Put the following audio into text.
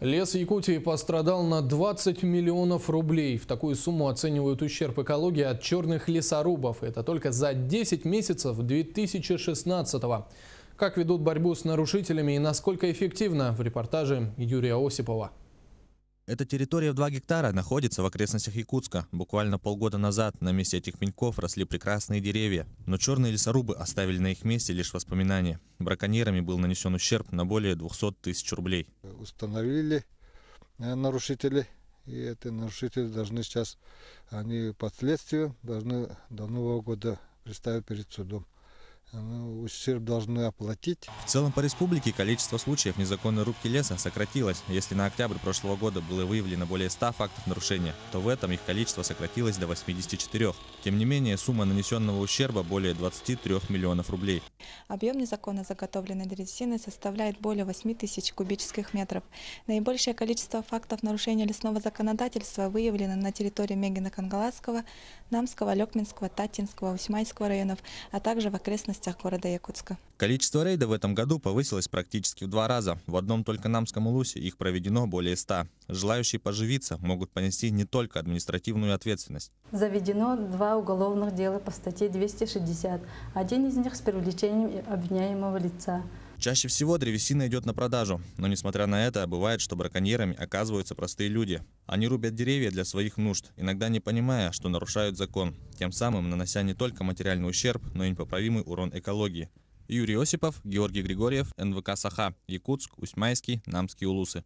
Лес Якутии пострадал на 20 миллионов рублей. В такую сумму оценивают ущерб экологии от черных лесорубов. Это только за 10 месяцев 2016 года. Как ведут борьбу с нарушителями и насколько эффективно, в репортаже Юрия Осипова. Эта территория в 2 гектара находится в окрестностях Якутска. Буквально полгода назад на месте этих пеньков росли прекрасные деревья, но черные лесорубы оставили на их месте лишь воспоминания. Браконьерами был нанесен ущерб на более 200 тысяч рублей установили э, нарушителей. И эти нарушители должны сейчас, они под следствием, должны до Нового года представить перед судом ущерб должны оплатить. В целом по республике количество случаев незаконной рубки леса сократилось. Если на октябрь прошлого года было выявлено более 100 фактов нарушения, то в этом их количество сократилось до 84. Тем не менее, сумма нанесенного ущерба более 23 миллионов рублей. Объем незаконно заготовленной древесины составляет более 8 тысяч кубических метров. Наибольшее количество фактов нарушения лесного законодательства выявлено на территории Мегина-Кангаласского, Намского, Лекминского, Татинского, Усьмайского районов, а также в окрестностях окрестностях города Якутска. Количество рейдов в этом году повысилось практически в два раза. В одном только Намском Улусе их проведено более ста. Желающие поживиться могут понести не только административную ответственность. Заведено два уголовных дела по статье 260. Один из них с привлечением обвиняемого лица – Чаще всего древесина идет на продажу, но несмотря на это, бывает, что браконьерами оказываются простые люди. Они рубят деревья для своих нужд, иногда не понимая, что нарушают закон, тем самым нанося не только материальный ущерб, но и непоправимый урон экологии. Юрий Осипов, Георгий Григорьев, НВК «Саха», Якутск, Усьмайский, Намские улусы.